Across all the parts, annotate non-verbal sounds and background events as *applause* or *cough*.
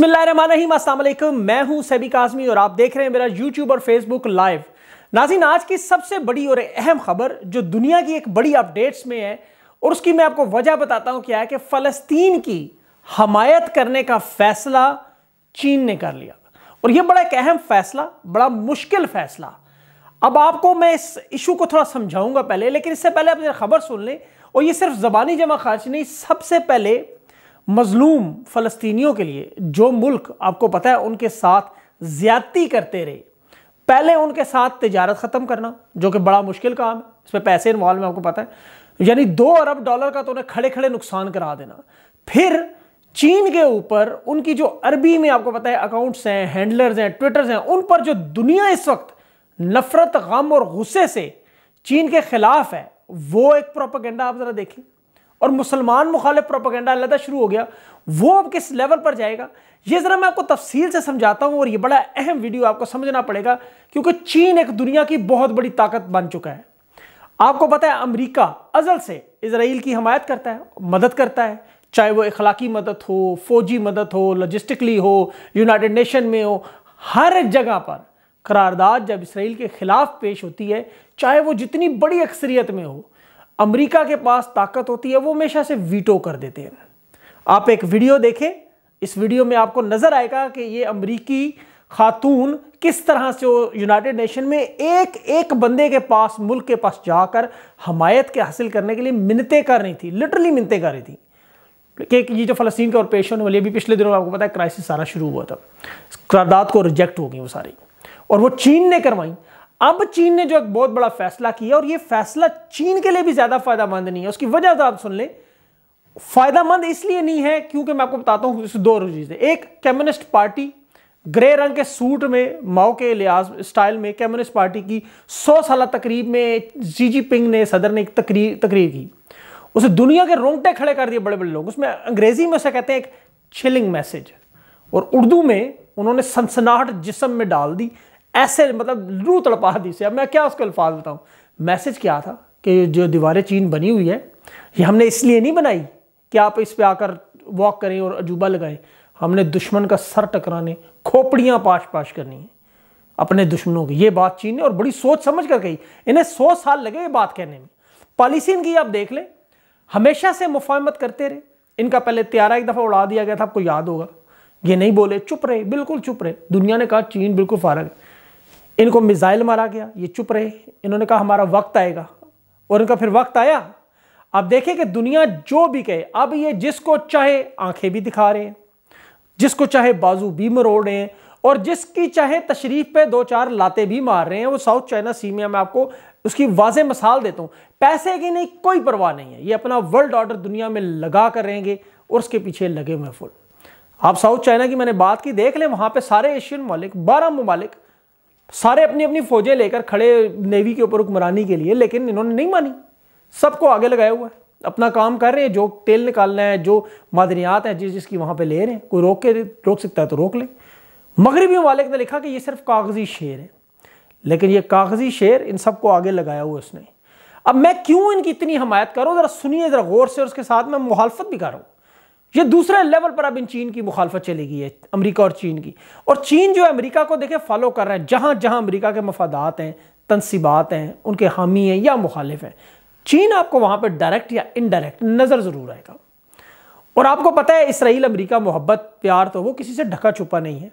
बिस्मिल्लाम असलम मैं हूं सैबिक आजमी और आप देख रहे हैं मेरा यूट्यूब और फेसबुक लाइव नाजिन आज की सबसे बड़ी और अहम खबर जो दुनिया की एक बड़ी अपडेट्स में है और उसकी मैं आपको वजह बताता हूं क्या है कि फ़लस्तीन की हमायत करने का फैसला चीन ने कर लिया और यह बड़ा एक अहम फैसला बड़ा मुश्किल फैसला अब आपको मैं इस इशू को थोड़ा समझाऊंगा पहले लेकिन इससे पहले आप खबर सुन लें और ये सिर्फ ज़बानी जमा खर्च नहीं सबसे पहले मजलूम फलस्तियों के लिए जो मुल्क आपको पता है उनके साथ ज़्यादती करते रहे पहले उनके साथ तजारत ख़त्म करना जो कि बड़ा मुश्किल काम है इसमें पैसे इन्वॉल्व में आपको पता है यानी दो अरब डॉलर का तो उन्हें खड़े खड़े नुकसान करा देना फिर चीन के ऊपर उनकी जो अरबी में आपको पता है अकाउंट्स हैं हैंडलर्स हैं ट्विटर्स हैं उन पर जो दुनिया इस वक्त नफरत गम और गुस्से से चीन के खिलाफ है वो एक प्रोपागेंडा आप ज़रा देखें और मुसलमान मुखालिफ प्रोपागेंडा अलहदा शुरू हो गया वो अब किस लेवल पर जाएगा ये ज़रा मैं आपको तफसील से समझाता हूँ और ये बड़ा अहम वीडियो आपको समझना पड़ेगा क्योंकि चीन एक दुनिया की बहुत बड़ी ताकत बन चुका है आपको पता है अमरीका अजल से इसराइल की हमायत करता है मदद करता है चाहे वो इखलाकी मदद हो फौजी मदद हो लॉजिस्टिकली हो यूनाइटेड नेशन में हो हर एक जगह पर करारदाद जब इसराइल के खिलाफ पेश होती है चाहे वो जितनी बड़ी अक्सरियत में हो अमेरिका के पास ताकत होती है वो हमेशा से वीटो कर देते हैं आप एक वीडियो देखें इस वीडियो में आपको नज़र आएगा कि ये अमरीकी खातून किस तरह से वो यूनाइटेड नेशन में एक एक बंदे के पास मुल्क के पास जाकर हमायत के हासिल करने के लिए मिनतें कर रही थी लिटरली मिनते कर रही थी कि ये जो फ़लस्तीन के और पेश होने वाली भी पिछले दिनों में आपको पता है क्राइसिस सारा शुरू हुआ था करारदाद को रिजेक्ट हो गई वो सारी और वो चीन ने करवाई अब चीन ने जो एक बहुत बड़ा फैसला किया और ये फैसला चीन के लिए भी ज्यादा फायदेमंद नहीं है उसकी वजह तो आप सुन लें मंद इसलिए नहीं है क्योंकि मैं आपको बताता हूं दो चीजें एक कम्युनिस्ट पार्टी ग्रे रंग के सूट में माओ के लिहाज स्टाइल में कम्युनिस्ट पार्टी की सौ साल तकरीब में जी जी पिंग ने सदर ने एक तकरीर तकरीर की उसे दुनिया के रोंगटे खड़े कर दिए बड़े बड़े लोग उसमें अंग्रेजी में उसे कहते हैं एक छिलिंग मैसेज और उर्दू में उन्होंने सनसनाहट जिसम में डाल दी ऐसे मतलब लू तड़पा दी से अब मैं क्या उसको अल्फाज बताऊँ मैसेज क्या था कि जो दीवारें चीन बनी हुई है ये हमने इसलिए नहीं बनाई कि आप इस पर आकर वॉक करें और अजूबा लगाएं हमने दुश्मन का सर टकराने खोपड़ियाँ पाश पाश करनी है अपने दुश्मनों की ये बात चीन ने और बड़ी सोच समझ कर कही इन्हें सौ साल लगे ये बात कहने में पॉलिसी इनकी आप देख लें हमेशा से मुफाहमत करते रहे इनका पहले त्यारा एक दफ़ा उड़ा दिया गया था आपको याद होगा ये नहीं बोले चुप रहे बिल्कुल चुप रहे दुनिया ने कहा चीन बिल्कुल फारग है इनको मिज़ाइल मारा गया ये चुप रहे इन्होंने कहा हमारा वक्त आएगा और इनका फिर वक्त आया अब देखें कि दुनिया जो भी कहे अब ये जिसको चाहे आंखें भी दिखा रहे हैं जिसको चाहे बाजू भी मरोड़ रहे हैं और जिसकी चाहे तशरीफ पे दो चार लाते भी मार रहे हैं वो साउथ चाइना सीमिया में आपको उसकी वाज मिसाल देता हूँ पैसे की नहीं कोई परवाह नहीं है ये अपना वर्ल्ड ऑर्डर दुनिया में लगा कर रहेंगे और उसके पीछे लगे हुए फुल आप साउथ चाइना की मैंने बात की देख लें वहाँ पे सारे एशियन ममालिक बारह ममालिक सारे अपनी अपनी फौजें लेकर खड़े नेवी के ऊपर हुक्मरानी के लिए लेकिन इन्होंने नहीं मानी सबको आगे लगाया हुआ है अपना काम कर रहे हैं जो तेल निकालना है जो मादनियात है जिस जिसकी वहाँ पे ले रहे हैं कोई रोक के रोक सकता है तो रोक ले मगरबी ममालिक ने लिखा कि ये सिर्फ कागजी शेर है लेकिन ये कागजी शेर इन सबको आगे लगाया हुआ उसने अब मैं क्यों इनकी इतनी हमायत करूँ ज़रा सुनिए ज़रा गौर से उसके साथ मैं मुहालफत भी कर रहा हूँ ये दूसरे लेवल पर अब इन चीन की मुखालफत चली गई है अमेरिका और चीन की और चीन जो अमेरिका को देखे फॉलो कर रहा है जहां जहां अमेरिका के मफादात हैं तनसीबात हैं उनके हामी हैं या मुखालिफ हैं चीन आपको वहां पर डायरेक्ट या इनडायरेक्ट नज़र ज़रूर आएगा और आपको पता है इसराइल अमरीका मोहब्बत प्यार तो वो किसी से ढका छुपा नहीं है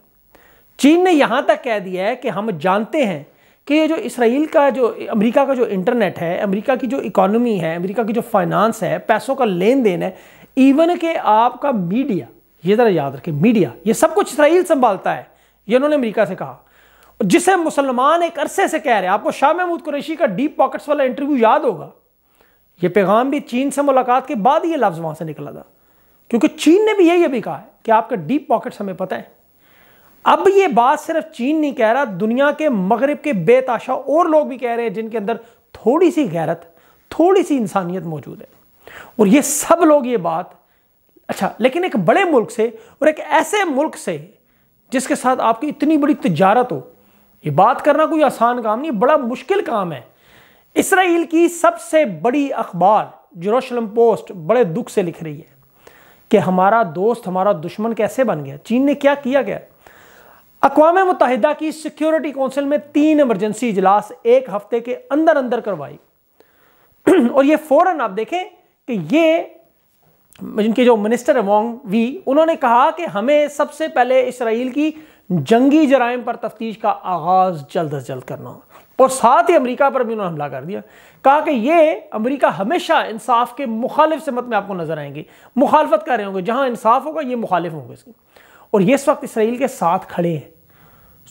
चीन ने यहां तक कह दिया है कि हम जानते हैं कि ये जो इसराइल का जो अमेरिका का जो इंटरनेट है अमेरिका की जो इकोनॉमी है अमेरिका की जो फाइनेंस है पैसों का लेन देन है इवन के आपका मीडिया ये ज़रा याद रखें मीडिया ये सब कुछ इसराइल संभालता है ये उन्होंने अमेरिका से कहा जिसे मुसलमान एक अरसे से कह रहे हैं आपको शाह महमूद कुरैशी का डीप पॉकेट्स वाला इंटरव्यू याद होगा ये पैगाम भी चीन से मुलाकात के बाद ये लफ्ज़ वहां से निकला था क्योंकि चीन ने भी यही अभी कहा है कि आपका डीप पॉकेट्स हमें पता है अब ये बात सिर्फ चीन नहीं कह रहा दुनिया के मगरब के बेताशा और लोग भी कह रहे हैं जिनके अंदर थोड़ी सी गैरत थोड़ी सी इंसानियत मौजूद है और ये सब लोग ये बात अच्छा लेकिन एक बड़े मुल्क से और एक ऐसे मुल्क से जिसके साथ आपकी इतनी बड़ी तजारत हो ये बात करना कोई आसान काम नहीं बड़ा मुश्किल काम है इसराइल की सबसे बड़ी अखबार जरूशलम पोस्ट बड़े दुख से लिख रही है कि हमारा दोस्त हमारा दुश्मन कैसे बन गया चीन ने क्या किया गया अकवा मुतहदा की सिक्योरिटी काउंसिल में तीन इमरजेंसी इजलास एक हफ्ते के अंदर अंदर करवाई *clears throat* और ये फ़ौरन आप देखें कि ये जिनके जो मिनिस्टर वॉन्ग वी उन्होंने कहा कि हमें सबसे पहले इसराइल की जंगी जराइम पर तफ्तीश का आगाज़ जल्द अज जल्द करना हो और साथ ही अमेरिका पर भी उन्होंने हमला कर दिया कहा कि ये अमेरिका हमेशा इंसाफ के मुखालिफ समत में आपको नजर आएंगे मुखालफत कर रहे होंगे जहां इंसाफ होगा ये मुखालिफ होंगे इसकी और ये इस वक्त इसराइल के साथ खड़े हैं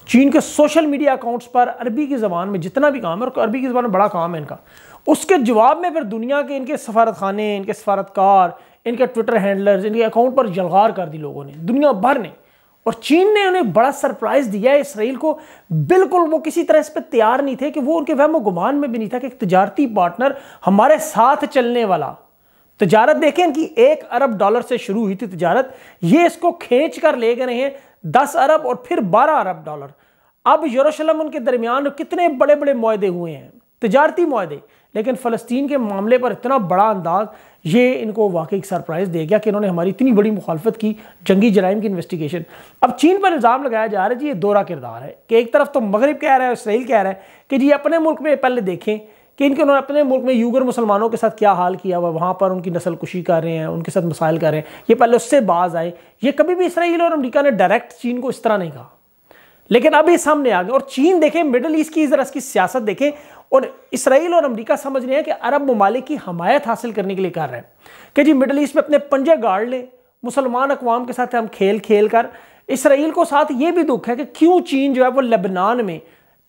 चीन के सोशल मीडिया अकाउंट्स पर अरबी की ज़बान में जितना भी काम है और अरबी की ज़बान में बड़ा काम है इनका उसके जवाब में फिर दुनिया के इनके सफारत खाने इनके सफारतकार इनके ट्विटर हैंडलर्स इनके अकाउंट पर जलगार कर दी लोगों ने दुनिया भर ने और चीन ने उन्हें बड़ा सरप्राइज़ दिया है इसराइल को बिल्कुल वो किसी तरह इस पर तैयार नहीं थे कि वो उनके वहम गुमान में भी नहीं था कि एक तजारती पार्टनर हमारे साथ चलने वाला तजारत देखें इनकी एक अरब डॉलर से शुरू हुई थी तजारत ये इसको खींच कर ले गए हैं दस अरब और फिर बारह अरब डॉलर अब यरूशलेम उनके दरमियान कितने बड़े बड़े माहदे हुए हैं तजारती माहदे लेकिन फ़लस्तीन के मामले पर इतना बड़ा अंदाज ये इनको वाकई सरप्राइज़ दे गया कि इन्होंने हमारी इतनी बड़ी मुखालफत की जंगी जराइम की इन्वेस्टिगेशन अब चीन पर इल्ज़ाम लगाया जा रहा है जी ये दोहरा किरदार है कि एक तरफ तो मगरब कह रहा है इसराइल कह रहा है कि जी अपने मुल्क में पहले देखें कि इनके उन्होंने अपने मुल्क में यूगर मुसलमानों के साथ क्या हाल किया हुआ वहाँ पर उनकी नस्ल कुशी कर रहे हैं उनके साथ मसाइल कर रहे हैं ये पहले उससे बाज आए ये कभी भी इसराइल और अमरीका ने डायरेक्ट चीन को इस तरह नहीं कहा लेकिन अब ये सामने आ गया और चीन देखें मिडल ईस्ट की ज़रा इसकी सियासत देखें और इसराइल और अमेरिका समझ रहे हैं कि अरब ममालिक की हमायत हासिल करने के लिए कर रहे हैं कि जी मिडल ईस्ट में अपने पंजे गाड़ लें मुसलमान अकवाम के साथ हम खेल खेल कर इसराइल को साथ ये भी दुख है कि क्यों चीन जो है वो लेबनान में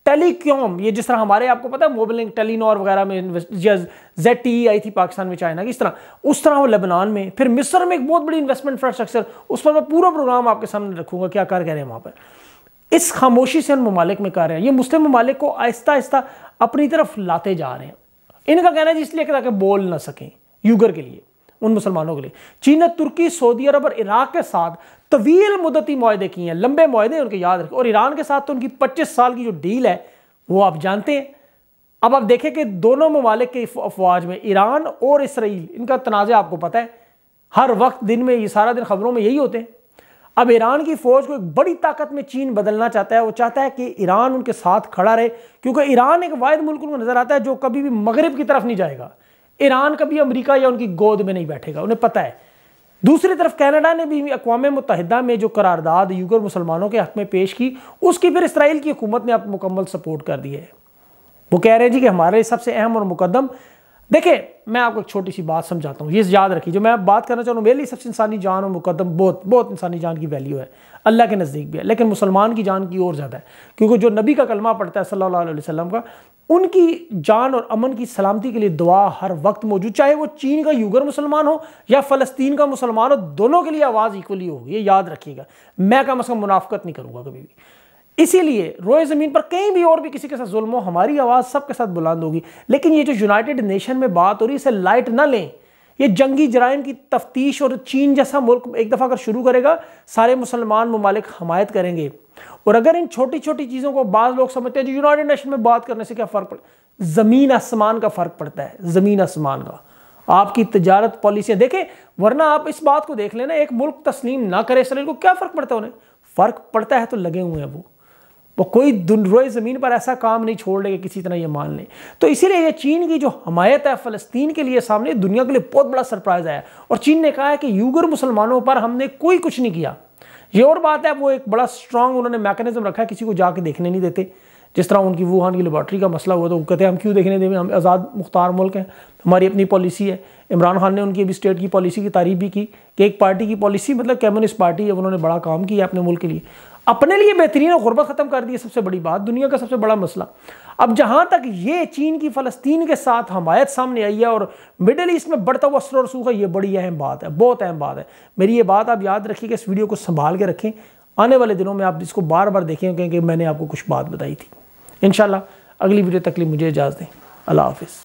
टेलीकॉम ये जिस तरह हमारे आपको पता है मोबिलिंग टेलीनॉर वगैरह में जेड टी e, आई थी पाकिस्तान में चाइना की इस तरह उस तरह वो लेबनान में फिर मिस्र में एक बहुत बड़ी इन्वेस्टमेंट इंफ्रास्ट्रक्चर उस पर मैं पूरा प्रोग्राम आपके सामने रखूंगा क्या कर कह रहे हैं वहाँ पर इस खामोशी से उन ममालिक में कर रहे हैं ये मुस्लिम ममालिक को आहिस्ता आहिस्ता अपनी तरफ लाते जा रहे हैं इनका कहना है इसलिए कि ताकि बोल ना सकें यूगर के लिए उन मुसलमानों के लिए चीन ने तुर्की सऊदी अरब और इराक के साथ तवील मुदती माहदे किए हैं लंबे माहदे उनके याद रखें और ईरान के साथ तो उनकी पच्चीस साल की जो डील है वो आप जानते हैं अब आप देखें कि दोनों ममालिक के अफवाज में ईरान और इसराइल इनका तनाज़ आपको पता है हर वक्त दिन में ये सारा दिन खबरों में यही होते हैं अब ईरान की फौज को एक बड़ी ताकत में चीन बदलना चाहता है वो चाहता है कि ईरान उनके साथ खड़ा रहे क्योंकि ईरान एक वाद मुल्क उनको नजर आता है जो कभी भी मगरब की तरफ नहीं जाएगा ईरान कभी अमेरिका या उनकी गोद में नहीं बैठेगा उन्हें पता है दूसरी तरफ कनाडा ने भी अकवा मुतहदा में जो करारदाद यूगर मुसलमानों के हक में पेश की उसकी फिर इसराइल की हुकूमत ने अब मुकम्मल सपोर्ट कर दी है वो कह रहे हैं जी कि हमारे सबसे अहम और मुकदम देखिए मैं आपको एक छोटी सी बात समझाता हूँ ये याद रखिए जो मैं बात करना चाहूँ मेरे लिए सबसे इंसानी जान और मुकदम बहुत बहुत इंसानी जान की वैल्यू है अल्लाह के नज़दीक भी है लेकिन मुसलमान की जान की और ज़्यादा है क्योंकि जो नबी का कलमा पड़ता है सल्लल्लाहु अलैहि वसल्लम का उनकी जान और अमन की सलामती के लिए दुआ हर वक्त मौजूद चाहे वो चीन का यूगर मुसलमान हो या फ़लस्तीन का मुसलमान हो दोनों के लिए आवाज़ इक्वली होगी ये याद रखिएगा मैं कम अज़ कम मुनाफ्त नहीं करूँगा कभी भी इसीलिए रोए ज़मीन पर कहीं भी और भी किसी के साथ जुल्म हो हमारी आवाज़ सबके साथ बुलंद होगी लेकिन ये जो यूनाइटेड नेशन में बात हो रही है इसे लाइट ना लें ये जंगी जराइम की तफ्तीश और चीन जैसा मुल्क एक दफ़ा अगर शुरू करेगा सारे मुसलमान ममालिक हमायत करेंगे और अगर इन छोटी छोटी चीज़ों को बाज़ लोग समझते हैं जो यूनाइटेड नेशन में बात करने से क्या फ़र्क पड़ता ज़मीन आसमान का फ़र्क पड़ता है ज़मीन आसमान का आपकी तजारत पॉलिसियाँ देखें वरना आप इस बात को देख लेना एक मुल्क तस्लीम ना करे इसराइल को क्या फ़र्क पड़ता है उन्हें फ़र्क पड़ता है तो लगे हुए हैं वो वो कोई रोए ज़मीन पर ऐसा काम नहीं छोड़ लेगा किसी तरह ये मान लें तो इसीलिए ये चीन की जो हमायत है फ़लस्तीन के लिए सामने दुनिया के लिए बहुत बड़ा सरप्राइज़ आया और चीन ने कहा है कि यूगर मुसलमानों पर हमने कोई कुछ नहीं किया ये और बात है वो एक बड़ा स्ट्रांग उन्होंने मैकेनिज्म रखा है किसी को जाके देखने नहीं देते जिस तरह उनकी वुहान की लेबॉर्ट्री का मसला हुआ तो वो कहते हैं हम क्यों देखने देंगे हम आज़ाद मुख्तार मुल्क हैं हमारी अपनी पॉलिसी है इमरान खान ने उनकी अभी स्टेट की पॉलिसी की तारीफ भी की कि एक पार्टी की पॉलिसी मतलब कम्युनिस्ट पार्टी है उन्होंने बड़ा काम किया अपने मुल्क के लिए अपने लिए बेहतरीन और गुरबत ख़त्म कर दी है सबसे बड़ी बात दुनिया का सबसे बड़ा मसला अब जहाँ तक ये चीन की फ़लस्तीन के साथ हमायत सामने आई है और मिडल ईस्ट में बढ़ता हुआ असर रसूख है ये बड़ी अहम बात है बहुत अहम बात है मेरी ये बात आप याद कि इस वीडियो को संभाल के रखें आने वाले दिनों में आप इसको बार बार देखें क्योंकि मैंने आपको कुछ बात बताई थी इन अगली वीडियो तकली मुझे इजाज़ दें अल्लाह हाफिज़